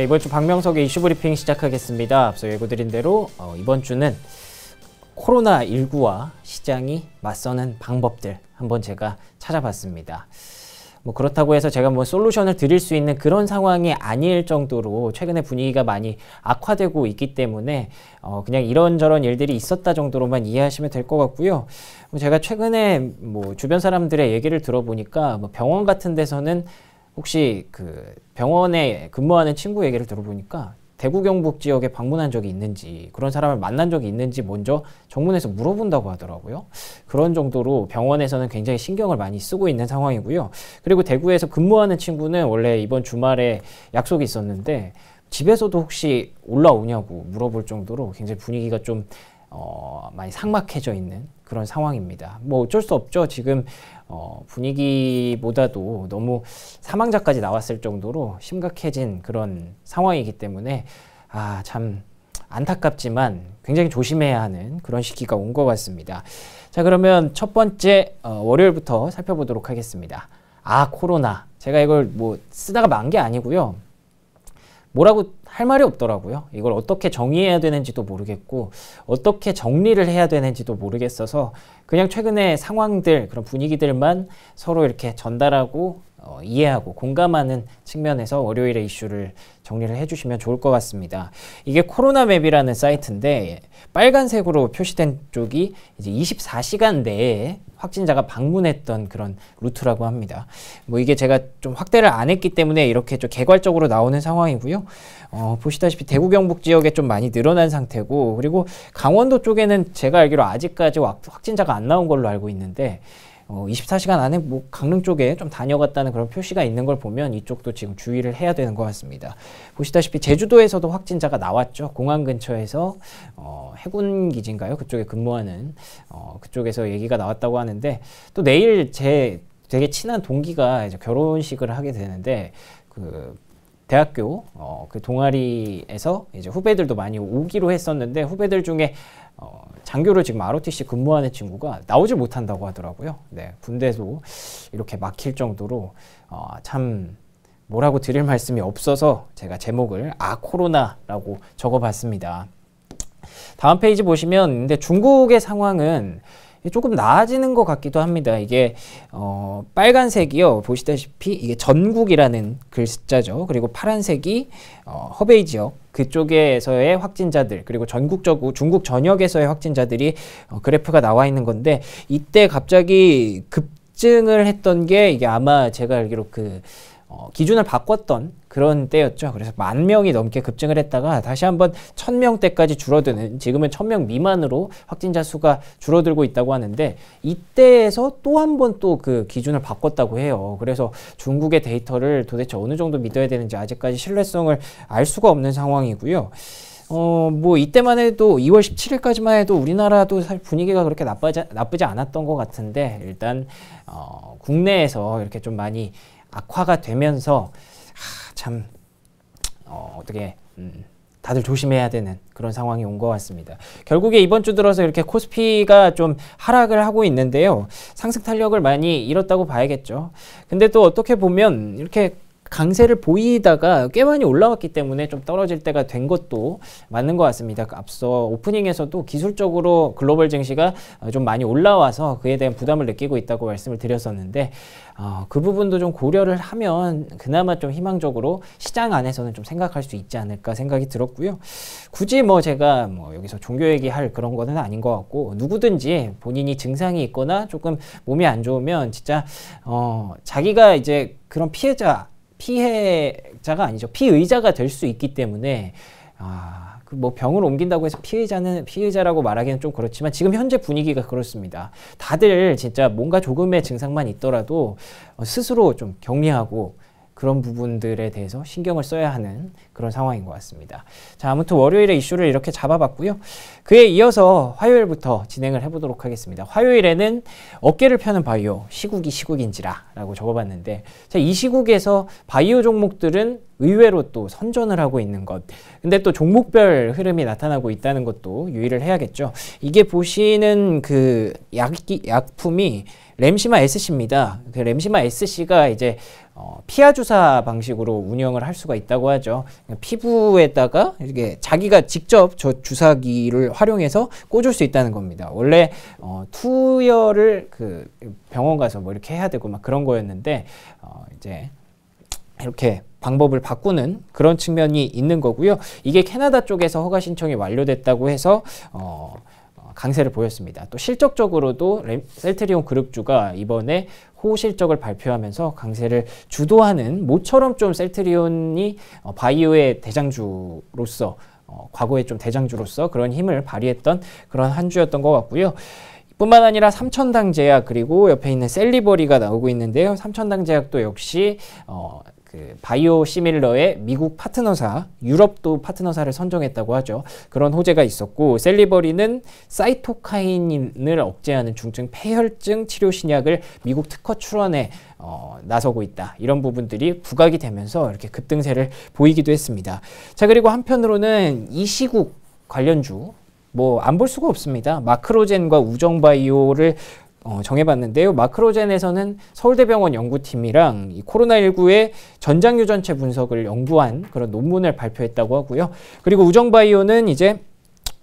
네, 이번 주 박명석의 이슈 브리핑 시작하겠습니다. 앞서 예고드린 대로 어, 이번 주는 코로나19와 시장이 맞서는 방법들 한번 제가 찾아봤습니다. 뭐 그렇다고 해서 제가 뭐 솔루션을 드릴 수 있는 그런 상황이 아닐 정도로 최근에 분위기가 많이 악화되고 있기 때문에 어 그냥 이런저런 일들이 있었다 정도로만 이해하시면 될 것 같고요. 뭐 제가 최근에 뭐 주변 사람들의 얘기를 들어보니까 뭐 병원 같은 데서는 혹시 그 병원에 근무하는 친구 얘기를 들어보니까 대구 경북 지역에 방문한 적이 있는지 그런 사람을 만난 적이 있는지 먼저 정문에서 물어본다고 하더라고요. 그런 정도로 병원에서는 굉장히 신경을 많이 쓰고 있는 상황이고요. 그리고 대구에서 근무하는 친구는 원래 이번 주말에 약속이 있었는데 집에서도 혹시 올라오냐고 물어볼 정도로 굉장히 분위기가 좀 어, 많이 삭막해져 있는 그런 상황입니다. 뭐 어쩔 수 없죠. 지금 어, 분위기보다도 너무 사망자까지 나왔을 정도로 심각해진 그런 상황이기 때문에 아, 참 안타깝지만 굉장히 조심해야 하는 그런 시기가 온 것 같습니다. 자, 그러면 첫 번째 어, 월요일부터 살펴보도록 하겠습니다. 아, 코로나. 제가 이걸 뭐 쓰다가 만 게 아니고요. 뭐라고 할 말이 없더라고요. 이걸 어떻게 정의해야 되는지도 모르겠고 어떻게 정리를 해야 되는지도 모르겠어서 그냥 최근의 상황들 그런 분위기들만 서로 이렇게 전달하고 어, 이해하고 공감하는 측면에서 월요일의 이슈를 정리를 해주시면 좋을 것 같습니다. 이게 코로나 맵이라는 사이트인데 빨간색으로 표시된 쪽이 이제 24시간 내에 확진자가 방문했던 그런 루트라고 합니다. 뭐 이게 제가 좀 확대를 안 했기 때문에 이렇게 좀 개괄적으로 나오는 상황이고요. 어, 보시다시피 대구 경북 지역에 좀 많이 늘어난 상태고 그리고 강원도 쪽에는 제가 알기로 아직까지 확진자가 안 나온 걸로 알고 있는데 어, 24시간 안에 뭐 강릉 쪽에 좀 다녀갔다는 그런 표시가 있는 걸 보면 이쪽도 지금 주의를 해야 되는 것 같습니다. 보시다시피 제주도에서도 확진자가 나왔죠. 공항 근처에서 어, 해군 기지인가요? 그쪽에 근무하는 어, 그쪽에서 얘기가 나왔다고 하는데 또 내일 제 되게 친한 동기가 이제 결혼식을 하게 되는데 그 대학교 어, 그 동아리에서 이제 후배들도 많이 오기로 했었는데 후배들 중에 어, 장교로 지금 ROTC 근무하는 친구가 나오질 못한다고 하더라고요. 네, 군대도 이렇게 막힐 정도로 어, 참 뭐라고 드릴 말씀이 없어서 제가 제목을 아 코로나라고 적어봤습니다. 다음 페이지 보시면 근데 중국의 상황은 조금 나아지는 것 같기도 합니다. 이게 어, 빨간색이요. 보시다시피 이게 전국이라는 글자죠. 그리고 파란색이 어, 허베이 지역 그쪽에서의 확진자들 그리고 전국적으로 중국 전역에서의 확진자들이 어, 그래프가 나와 있는 건데 이때 갑자기 급증을 했던 게 이게 아마 제가 알기로 그 어, 기준을 바꿨던 그런 때였죠. 그래서 만 명이 넘게 급증을 했다가 다시 한번 천 명대까지 줄어드는 지금은 천 명 미만으로 확진자 수가 줄어들고 있다고 하는데 이때에서 또 한 번 또 그 기준을 바꿨다고 해요. 그래서 중국의 데이터를 도대체 어느 정도 믿어야 되는지 아직까지 신뢰성을 알 수가 없는 상황이고요. 어, 뭐, 이때만 해도 2월 17일까지만 해도 우리나라도 사실 분위기가 그렇게 나쁘지, 나쁘지 않았던 것 같은데, 일단, 어, 국내에서 이렇게 좀 많이 악화가 되면서 참 어, 어떻게 음, 다들 조심해야 되는 그런 상황이 온 것 같습니다. 결국에 이번 주 들어서 이렇게 코스피가 좀 하락을 하고 있는데요. 상승 탄력을 많이 잃었다고 봐야겠죠. 근데 또 어떻게 보면 이렇게 강세를 보이다가 꽤 많이 올라왔기 때문에 좀 떨어질 때가 된 것도 맞는 것 같습니다. 앞서 오프닝에서도 기술적으로 글로벌 증시가 어, 좀 많이 올라와서 그에 대한 부담을 느끼고 있다고 말씀을 드렸었는데 어, 그 부분도 좀 고려를 하면 그나마 좀 희망적으로 시장 안에서는 좀 생각할 수 있지 않을까 생각이 들었고요. 굳이 뭐 제가 뭐 여기서 종교 얘기할 그런 거는 아닌 것 같고 누구든지 본인이 증상이 있거나 조금 몸이 안 좋으면 진짜 어, 자기가 이제 그런 피해자 피해자가 아니죠. 피의자가 될 수 있기 때문에 아, 그 뭐 병을 옮긴다고 해서 피해자는 피해자라고 말하기는 좀 그렇지만 지금 현재 분위기가 그렇습니다. 다들 진짜 뭔가 조금의 증상만 있더라도 스스로 좀 격리하고 그런 부분들에 대해서 신경을 써야 하는 그런 상황인 것 같습니다. 자, 아무튼 월요일에 이슈를 이렇게 잡아봤고요. 그에 이어서 화요일부터 진행을 해보도록 하겠습니다. 화요일에는 어깨를 펴는 바이오, 시국이 시국인지라 라고 적어봤는데, 자, 이 시국에서 바이오 종목들은 의외로 또 선전을 하고 있는 것. 근데 또 종목별 흐름이 나타나고 있다는 것도 유의를 해야겠죠. 이게 보시는 그 약, 약품이 램시마 SC입니다. 그 램시마 SC가 이제 어, 피하 주사 방식으로 운영을 할 수가 있다고 하죠. 그러니까 피부에다가 이렇게 자기가 직접 저 주사기를 활용해서 꽂을 수 있다는 겁니다. 원래 어, 투여를 그 병원 가서 뭐 이렇게 해야 되고 막 그런 거였는데 어, 이제 이렇게 방법을 바꾸는 그런 측면이 있는 거고요. 이게 캐나다 쪽에서 허가 신청이 완료됐다고 해서 어 강세를 보였습니다. 또 실적적으로도 셀트리온 그룹주가 이번에 호실적을 발표하면서 강세를 주도하는 모처럼 좀 셀트리온이 어, 바이오의 대장주로서 어, 과거에 좀 대장주로서 그런 힘을 발휘했던 그런 한 주였던 것 같고요. 뿐만 아니라 삼천당 제약 그리고 옆에 있는 셀리버리가 나오고 있는데요. 삼천당 제약도 역시 어, 그 바이오 시밀러의 미국 파트너사, 유럽도 파트너사를 선정했다고 하죠. 그런 호재가 있었고 셀리버리는 사이토카인을 억제하는 중증 폐혈증 치료 신약을 미국 특허 출원에 어, 나서고 있다. 이런 부분들이 부각이 되면서 이렇게 급등세를 보이기도 했습니다. 자 그리고 한편으로는 이 시국 관련주 뭐 안 볼 수가 없습니다. 마크로젠과 우정바이오를 어, 정해봤는데요. 마크로젠에서는 서울대병원 연구팀이랑 코로나19의 전장유전체 분석을 연구한 그런 논문을 발표했다고 하고요. 그리고 우정바이오는 이제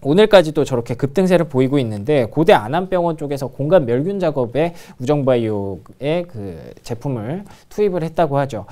오늘까지도 저렇게 급등세를 보이고 있는데 고대 안암병원 쪽에서 공간 멸균 작업에 우정바이오의 그 제품을 투입을 했다고 하죠.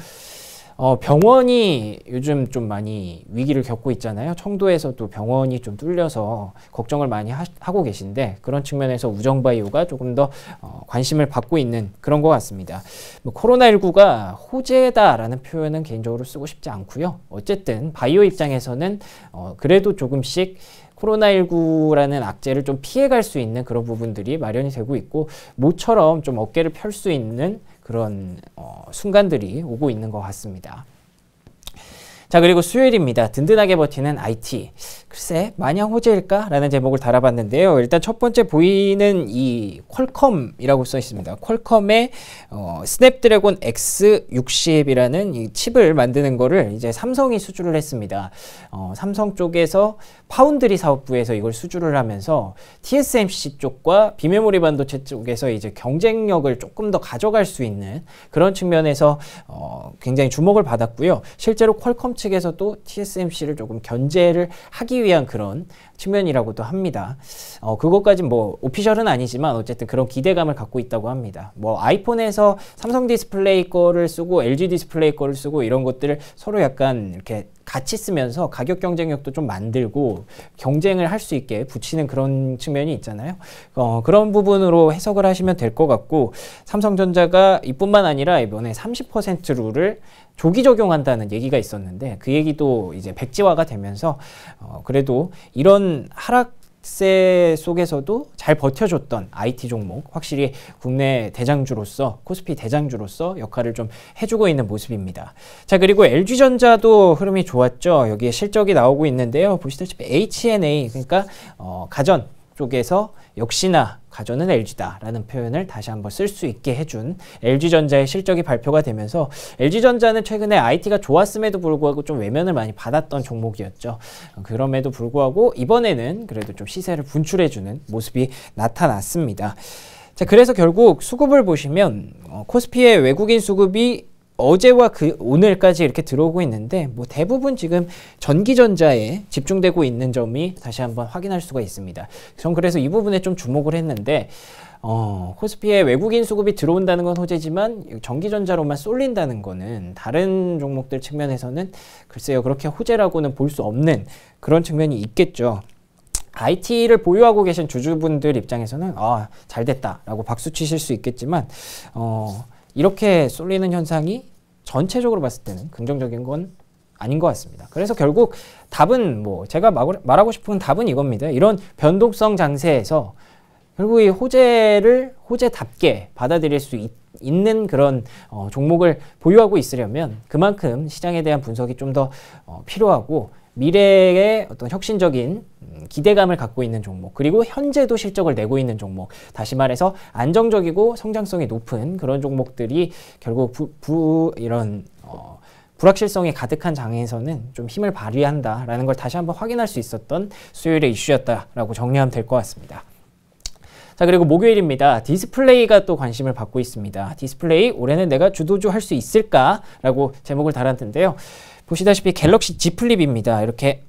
어, 병원이 요즘 좀 많이 위기를 겪고 있잖아요. 청도에서도 병원이 좀 뚫려서 걱정을 많이 하, 고 계신데 그런 측면에서 우정바이오가 조금 더 어, 관심을 받고 있는 그런 것 같습니다. 뭐 코로나19가 호재다라는 표현은 개인적으로 쓰고 싶지 않고요. 어쨌든 바이오 입장에서는 어, 그래도 조금씩 코로나19라는 악재를 좀 피해갈 수 있는 그런 부분들이 마련이 되고 있고 모처럼 좀 어깨를 펼 수 있는 그런 어, 순간들이 오고 있는 것 같습니다. 자, 그리고 수요일입니다. 든든하게 버티는 IT. 글쎄, 마냥 호재일까? 라는 제목을 달아봤는데요. 일단 첫 번째 보이는 이 퀄컴이라고 써 있습니다. 퀄컴의 어, 스냅드래곤 X60이라는 이 칩을 만드는 거를 이제 삼성이 수주를 했습니다. 어, 삼성 쪽에서 파운드리 사업부에서 이걸 수주를 하면서 TSMC 쪽과 비메모리 반도체 쪽에서 이제 경쟁력을 조금 더 가져갈 수 있는 그런 측면에서 어, 굉장히 주목을 받았고요. 실제로 퀄컴 측에서도 TSMC를 조금 견제를 하기 위한 그런 측면이라고도 합니다. 어, 그것까지 뭐 오피셜은 아니지만 어쨌든 그런 기대감을 갖고 있다고 합니다. 뭐 아이폰에서 삼성 디스플레이 거를 쓰고 LG 디스플레이 거를 쓰고 이런 것들을 서로 약간 이렇게 같이 쓰면서 가격 경쟁력도 좀 만들고 경쟁을 할 수 있게 붙이는 그런 측면이 있잖아요. 어, 그런 부분으로 해석을 하시면 될 것 같고 삼성전자가 이뿐만 아니라 이번에 30% 룰을 조기 적용한다는 얘기가 있었는데 그 얘기도 이제 백지화가 되면서 어, 그래도 이런 하락 약세 속에서도 잘 버텨줬던 IT 종목 확실히 국내 대장주로서 코스피 대장주로서 역할을 좀 해주고 있는 모습입니다. 자 그리고 LG전자도 흐름이 좋았죠. 여기에 실적이 나오고 있는데요. 보시다시피 h a 그러니까 어, 가전 쪽에서 역시나 가전은 LG다라는 표현을 다시 한번 쓸 수 있게 해준 LG전자의 실적이 발표가 되면서 LG전자는 최근에 IT가 좋았음에도 불구하고 좀 외면을 많이 받았던 종목이었죠. 그럼에도 불구하고 이번에는 그래도 좀 시세를 분출해주는 모습이 나타났습니다. 자, 그래서 결국 수급을 보시면 어, 코스피의 외국인 수급이 어제와 그 오늘까지 이렇게 들어오고 있는데 뭐 대부분 지금 전기전자에 집중되고 있는 점이 다시 한번 확인할 수가 있습니다. 전 그래서 이 부분에 좀 주목을 했는데 어, 코스피에 외국인 수급이 들어온다는 건 호재지만 전기전자로만 쏠린다는 거는 다른 종목들 측면에서는 글쎄요 그렇게 호재라고는 볼 수 없는 그런 측면이 있겠죠. IT를 보유하고 계신 주주분들 입장에서는 아, 잘 됐다라고 박수 치실 수 있겠지만 어, 이렇게 쏠리는 현상이 전체적으로 봤을 때는 긍정적인 건 아닌 것 같습니다. 그래서 결국 답은 뭐 제가 말하고 싶은 답은 이겁니다. 이런 변동성 장세에서 결국 이 호재를 호재답게 받아들일 수 있, 는 그런 어, 종목을 보유하고 있으려면 그만큼 시장에 대한 분석이 좀더 어, 필요하고 미래의 어떤 혁신적인 음, 기대감을 갖고 있는 종목, 그리고 현재도 실적을 내고 있는 종목, 다시 말해서 안정적이고 성장성이 높은 그런 종목들이 결국 부, 부 이런 어, 불확실성이 가득한 장에서는 좀 힘을 발휘한다라는 걸 다시 한번 확인할 수 있었던 수요일의 이슈였다라고 정리하면 될 것 같습니다. 자 그리고 목요일입니다. 디스플레이가 또 관심을 받고 있습니다. 디스플레이 올해는 내가 주도주 할 수 있을까라고 제목을 달았는데요. 보시다시피 갤럭시 Z 플립입니다. 이렇게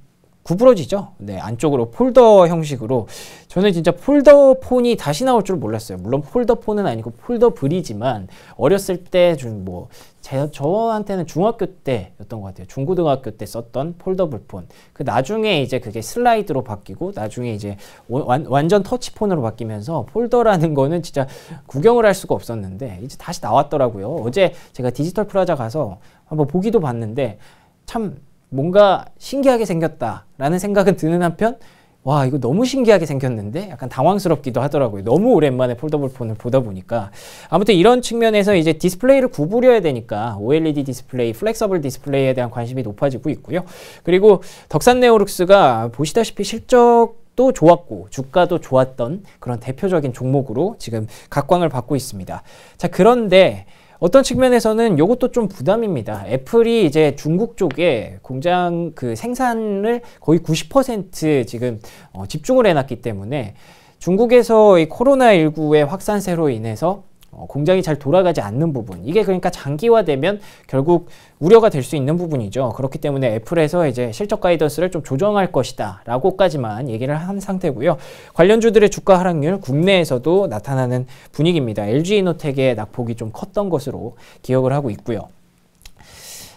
구부러지죠? 네, 안쪽으로 폴더 형식으로. 저는 진짜 폴더 폰이 다시 나올 줄 몰랐어요. 물론 폴더 폰은 아니고 폴더 브리지만 어렸을 때 좀 뭐, 제, 저한테는 중학교 때였던 것 같아요. 중고등학교 때 썼던 폴더블 폰. 그 나중에 이제 그게 슬라이드로 바뀌고 나중에 이제 완, 완전 터치폰으로 바뀌면서 폴더라는 거는 진짜 구경을 할 수가 없었는데 이제 다시 나왔더라고요. 어제 제가 디지털 플라자 가서 한번 보기도 봤는데 참 뭔가 신기하게 생겼다라는 생각은 드는 한편 와 이거 너무 신기하게 생겼는데 약간 당황스럽기도 하더라고요. 너무 오랜만에 폴더블 폰을 보다 보니까 아무튼 이런 측면에서 이제 디스플레이를 구부려야 되니까 OLED 디스플레이, 플렉서블 디스플레이에 대한 관심이 높아지고 있고요. 그리고 덕산 네오룩스가 보시다시피 실적도 좋았고 주가도 좋았던 그런 대표적인 종목으로 지금 각광을 받고 있습니다. 자 그런데 어떤 측면에서는 이것도 좀 부담입니다. 애플이 이제 중국 쪽에 공장 그 생산을 거의 90% 지금 어, 집중을 해놨기 때문에 중국에서 이 코로나19의 확산세로 인해서 어, 공장이 잘 돌아가지 않는 부분 이게 그러니까 장기화되면 결국 우려가 될 수 있는 부분이죠. 그렇기 때문에 애플에서 이제 실적 가이던스를 좀 조정할 것이다 라고까지만 얘기를 한 상태고요. 관련주들의 주가 하락률 국내에서도 나타나는 분위기입니다. LG이노텍의 낙폭이 좀 컸던 것으로 기억을 하고 있고요.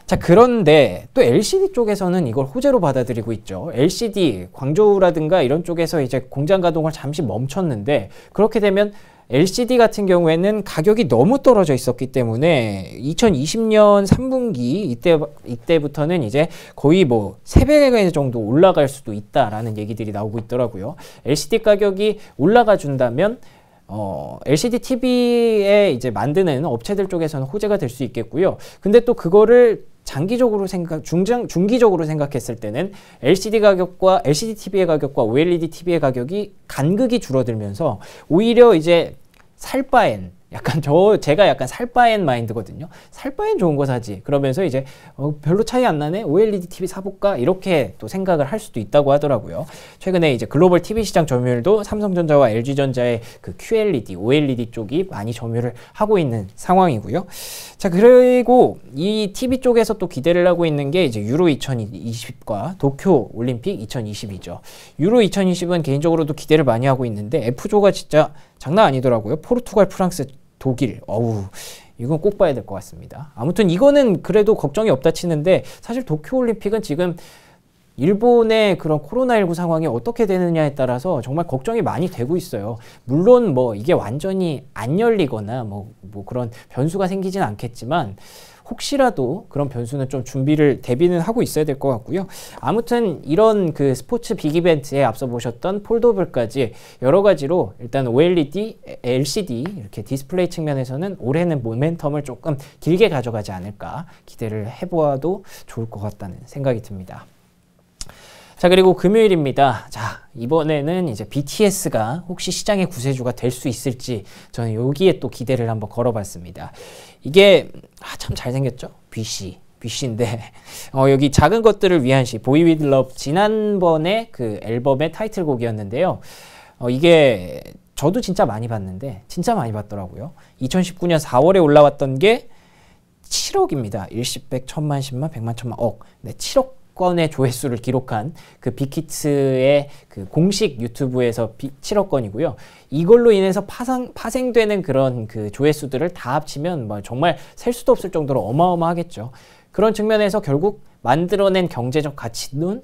자, 그런데 또 LCD 쪽에서는 이걸 호재로 받아들이고 있죠. LCD, 광조라든가 이런 쪽에서 이제 공장 가동을 잠시 멈췄는데 그렇게 되면 LCD 같은 경우에는 가격이 너무 떨어져 있었기 때문에 2020년 3분기 이때 이때부터는 이제 거의 뭐 3배 정도 올라갈 수도 있다라는 얘기들이 나오고 있더라고요. LCD 가격이 올라가 준다면 어, LCD TV에 이제 만드는 업체들 쪽에서는 호재가 될 수 있겠고요. 근데 또 그거를 장기적으로 생각 중장 중기적으로 생각했을 때는 LCD 가격과 LCD TV의 가격과 OLED TV의 가격이 간극이 줄어들면서 오히려 이제 살 바엔 약간 저 제가 약간 살바엔 마인드거든요. 살바엔 좋은 거 사지. 그러면서 이제 어, 별로 차이 안 나네. OLED TV 사볼까? 이렇게 또 생각을 할 수도 있다고 하더라고요. 최근에 이제 글로벌 TV 시장 점유율도 삼성전자와 LG전자의 그 QLED, OLED 쪽이 많이 점유를 하고 있는 상황이고요. 자 그리고 이 TV 쪽에서 또 기대를 하고 있는 게 이제 유로 2020과 도쿄 올림픽 2022죠. 유로 2020은 개인적으로도 기대를 많이 하고 있는데 F조가 진짜 장난 아니더라고요. 포르투갈, 프랑스, 독일. 어우. 이건 꼭 봐야 될 것 같습니다. 아무튼 이거는 그래도 걱정이 없다 치는데 사실 도쿄 올림픽은 지금 일본의 그런 코로나19 상황이 어떻게 되느냐에 따라서 정말 걱정이 많이 되고 있어요. 물론 뭐 이게 완전히 안 열리거나 뭐, 뭐 그런 변수가 생기진 않겠지만 혹시라도 그런 변수는 좀 준비를 대비는 하고 있어야 될 것 같고요. 아무튼 이런 그 스포츠 빅 이벤트에 앞서 보셨던 폴더블까지 여러 가지로 일단 OLED, LCD 이렇게 디스플레이 측면에서는 올해는 모멘텀을 조금 길게 가져가지 않을까 기대를 해보아도 좋을 것 같다는 생각이 듭니다. 자, 그리고 금요일입니다. 자, 이번에는 이제 BTS가 혹시 시장의 구세주가 될 수 있을지 저는 여기에 또 기대를 한번 걸어봤습니다. 이게 아, 참 잘생겼죠? BC. BC인데 어, 여기 작은 것들을 위한 시 보이 위드 러브 지난번에 그 앨범의 타이틀곡이었는데요. 어, 이게 저도 진짜 많이 봤는데 진짜 많이 봤더라고요. 2019년 4월에 올라왔던 게 7억입니다. 1, 10, 100, 1000만, 10만, 100만, 1000만, 억. 네, 7억 건의 조회수를 기록한 그 빅히트의 그 공식 유튜브에서 7억건이고요. 이걸로 인해서 파상, 파생되는 그런 그 조회수들을 다 합치면 뭐 정말 셀 수도 없을 정도로 어마어마하겠죠. 그런 측면에서 결국 만들어낸 경제적 가치는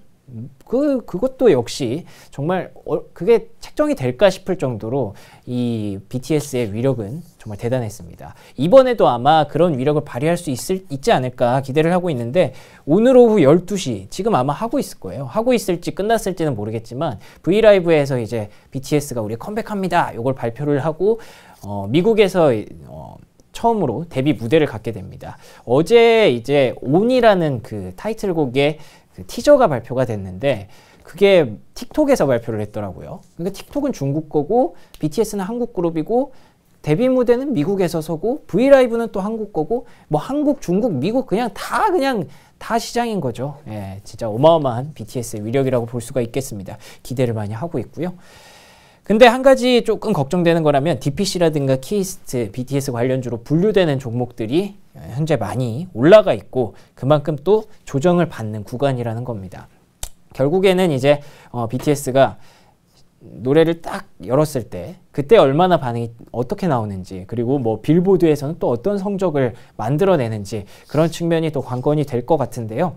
그 그것도 역시 정말 어, 그게 책정이 될까 싶을 정도로 이 BTS의 위력은 정말 대단했습니다. 이번에도 아마 그런 위력을 발휘할 수 있을, 있지 않을까 기대를 하고 있는데 오늘 오후 12시 지금 아마 하고 있을 거예요. 하고 있을지 끝났을지는 모르겠지만 브이라이브에서 이제 BTS가 우리 컴백합니다. 이걸 발표를 하고 어, 미국에서 어, 처음으로 데뷔 무대를 갖게 됩니다. 어제 이제 온이라는 그타이틀곡에 그 티저가 발표가 됐는데 그게 틱톡에서 발표를 했더라고요. 그러 그러니까 틱톡은 중국 거고 BTS는 한국 그룹이고 데뷔 무대는 미국에서 서고 브이라이브는 또 한국 거고 뭐 한국, 중국, 미국 그냥 다 그냥 다 시장인 거죠. 예, 진짜 어마어마한 BTS의 위력이라고 볼 수가 있겠습니다. 기대를 많이 하고 있고요. 근데 한 가지 조금 걱정되는 거라면 DPC라든가 키이스트, BTS 관련주로 분류되는 종목들이 현재 많이 올라가 있고 그만큼 또 조정을 받는 구간이라는 겁니다. 결국에는 이제 어, BTS가 노래를 딱 열었을 때 그때 얼마나 반응이 어떻게 나오는지 그리고 뭐 빌보드에서는 또 어떤 성적을 만들어내는지 그런 측면이 또 관건이 될 것 같은데요.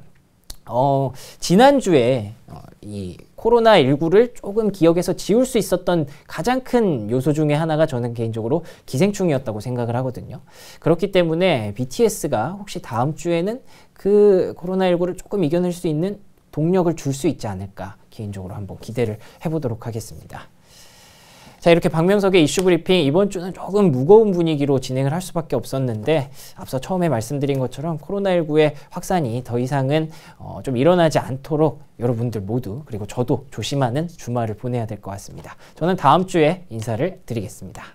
어, 지난주에 어, 이 코로나19를 조금 기억에서 지울 수 있었던 가장 큰 요소 중에 하나가 저는 개인적으로 기생충이었다고 생각을 하거든요. 그렇기 때문에 BTS가 혹시 다음 주에는 그 코로나19를 조금 이겨낼 수 있는 동력을 줄 수 있지 않을까 개인적으로 한번 기대를 해보도록 하겠습니다. 자 이렇게 박명석의 이슈 브리핑 이번 주는 조금 무거운 분위기로 진행을 할 수밖에 없었는데 앞서 처음에 말씀드린 것처럼 코로나19의 확산이 더 이상은 어, 좀 일어나지 않도록 여러분들 모두 그리고 저도 조심하는 주말을 보내야 될 것 같습니다. 저는 다음 주에 인사를 드리겠습니다.